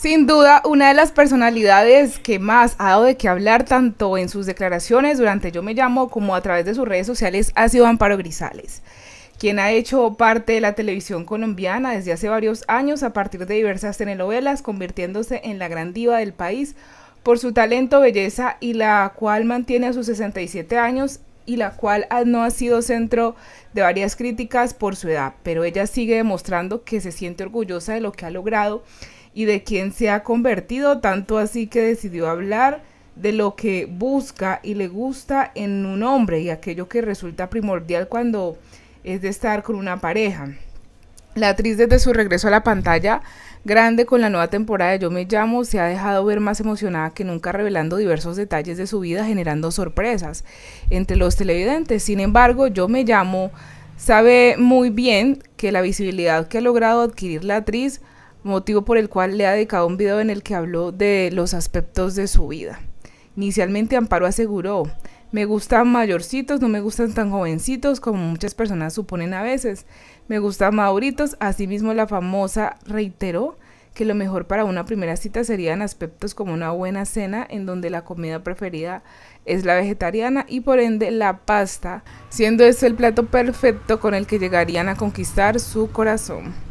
Sin duda, una de las personalidades que más ha dado de qué hablar tanto en sus declaraciones durante Yo Me Llamo como a través de sus redes sociales ha sido Amparo Grisales, quien ha hecho parte de la televisión colombiana desde hace varios años a partir de diversas telenovelas, convirtiéndose en la gran diva del país por su talento, belleza y la cual mantiene a sus 67 años y la cual no ha sido centro de varias críticas por su edad, pero ella sigue demostrando que se siente orgullosa de lo que ha logrado y de quién se ha convertido, tanto así que decidió hablar de lo que busca y le gusta en un hombre y aquello que resulta primordial cuando es de estar con una pareja. La actriz desde su regreso a la pantalla grande con la nueva temporada de Yo Me Llamo se ha dejado ver más emocionada que nunca revelando diversos detalles de su vida generando sorpresas entre los televidentes. Sin embargo, Yo Me Llamo sabe muy bien que la visibilidad que ha logrado adquirir la actriz motivo por el cual le ha dedicado un video en el que habló de los aspectos de su vida. Inicialmente Amparo aseguró, me gustan mayorcitos, no me gustan tan jovencitos como muchas personas suponen a veces. Me gustan maduritos, asimismo la famosa reiteró que lo mejor para una primera cita serían aspectos como una buena cena en donde la comida preferida es la vegetariana y por ende la pasta, siendo ese el plato perfecto con el que llegarían a conquistar su corazón.